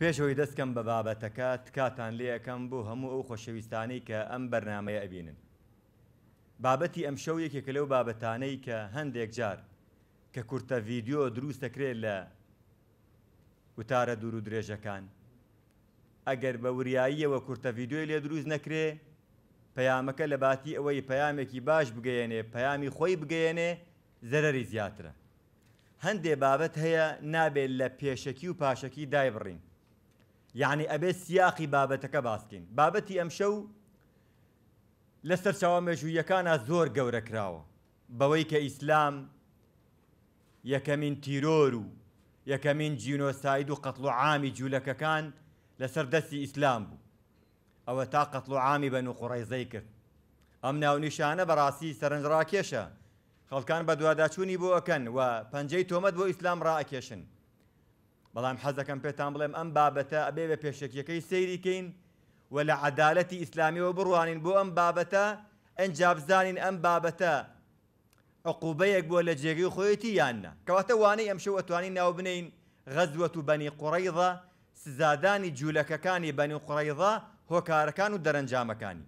پێشەوەی دەستکەم بە بابەتەکە تکاتان لێەکەم بۆ هەموو ئەو خۆشەویستانەی کە ئەم بەرنمەیە ئەبینن. بابەتی ئەم شەو یەکێکە لەو بابەتانەی کە هەندێک جار کە کورتە ڤیددیۆ دروستەکرێت لە وتارە دوور و درێژەکان. ئەگەر بە وریاییەوە کورتە ڤیددیۆی لێ دروست نەکرێ، پەیامەکە لە باتی ئەوەی پەیامێکی باش بگەیەنێ پەیامی خۆی بگەیەنێ زەرری زیاترە. هەندێ بابەت هەیە نابێت لە پێشەکی و پاشەکی دای بڕین. یعنی ئەبێ سیاقی بابەتەکە باسکەین بابەتی ئەمشە و لەسەر چاوە مێژوویەکانە زۆر گەورە کراوە بەوەی کە ئیسلام یەکەمین تیرۆر و یەکەمین جینۆساید و قەتڵ و عامی جوولەکەکان لەسەر دەستی ئیسلام بوو ئەوە تا قەتڵ و عامی بەن و قوڕیزەی کرد ئەم ناونیشانە بەڕاستی سەرنجڕاکێشە خەڵکان بە دوواداچوونی بۆ ئەەکەن و پەنجەی تۆمەت بۆ ئیسلام ڕائکێشن بەڵام حەزەکەم پێتان بڵێم ئەم بابەتە ئەبێ بە پێشکیەکەی سەیریکەین و لە عدالەتی ئیسلامیەوە بڕوانین بۆ ئەم بابەتە ئەنجابزانین ئەم بابەتە عقوبەیەک بووە لە جێگەی خۆیەتی یاننا کەواتە وانەی ئەمشە ئەتوانین ناو بنین غەزوەت و بەنی قوڕیضە سزادانی جوولەکەکانی بەنی قوڕیضە هۆکارەکان و دەرەنجامەکانی